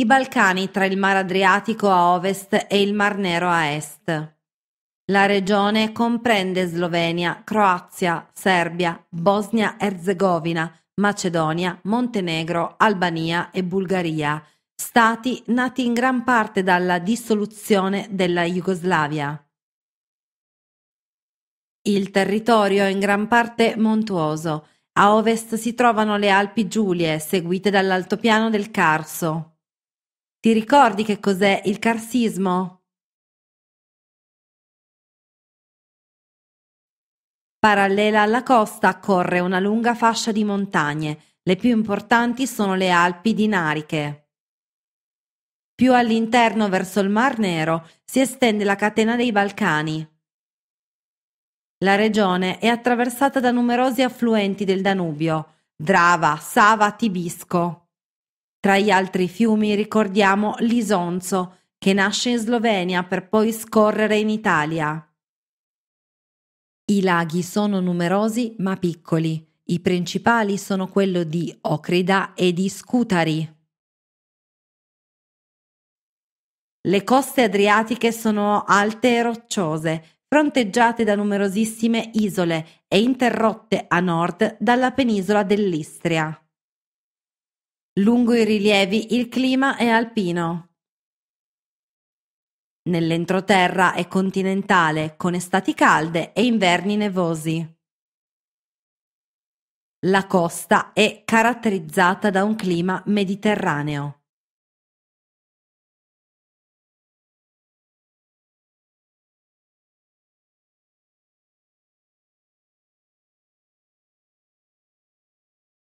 I Balcani tra il Mar Adriatico a ovest e il Mar Nero a est. La regione comprende Slovenia, Croazia, Serbia, Bosnia-Erzegovina, Macedonia, Montenegro, Albania e Bulgaria, stati nati in gran parte dalla dissoluzione della Jugoslavia. Il territorio è in gran parte montuoso. A ovest si trovano le Alpi Giulie, seguite dall'altopiano del Carso. Ti ricordi che cos'è il carsismo? Parallela alla costa corre una lunga fascia di montagne, le più importanti sono le Alpi Dinariche. Più all'interno verso il Mar Nero si estende la catena dei Balcani. La regione è attraversata da numerosi affluenti del Danubio, Drava, Sava, Tibisco. Tra gli altri fiumi ricordiamo l'Isonzo, che nasce in Slovenia per poi scorrere in Italia. I laghi sono numerosi ma piccoli. I principali sono quello di Ocrida e di Scutari. Le coste adriatiche sono alte e rocciose, fronteggiate da numerosissime isole e interrotte a nord dalla penisola dell'Istria. Lungo i rilievi il clima è alpino. Nell'entroterra è continentale, con estati calde e inverni nevosi. La costa è caratterizzata da un clima mediterraneo.